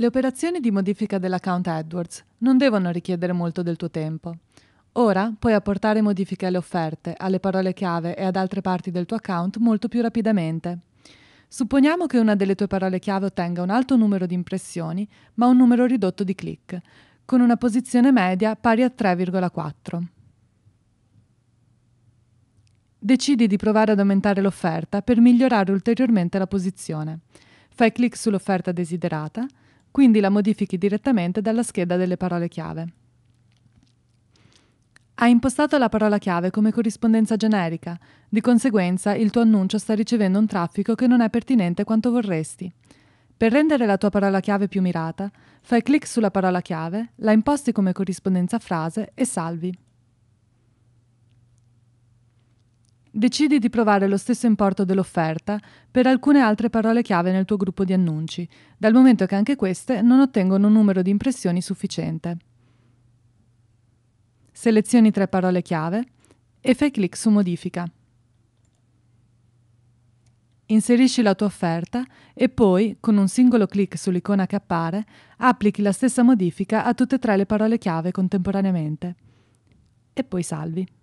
Le operazioni di modifica dell'account AdWords non devono richiedere molto del tuo tempo. Ora puoi apportare modifiche alle offerte, alle parole chiave e ad altre parti del tuo account molto più rapidamente. Supponiamo che una delle tue parole chiave ottenga un alto numero di impressioni, ma un numero ridotto di click, con una posizione media pari a 3,4. Decidi di provare ad aumentare l'offerta per migliorare ulteriormente la posizione. Fai clic sull'offerta desiderata, quindi la modifichi direttamente dalla scheda delle parole chiave. Hai impostato la parola chiave come corrispondenza generica, di conseguenza il tuo annuncio sta ricevendo un traffico che non è pertinente quanto vorresti. Per rendere la tua parola chiave più mirata, fai clic sulla parola chiave, la imposti come corrispondenza frase e salvi. Decidi di provare lo stesso importo dell'offerta per alcune altre parole chiave nel tuo gruppo di annunci, dal momento che anche queste non ottengono un numero di impressioni sufficiente. Selezioni tre parole chiave e fai clic su Modifica. Inserisci la tua offerta e poi, con un singolo clic sull'icona che appare, applichi la stessa modifica a tutte e tre le parole chiave contemporaneamente. E poi salvi.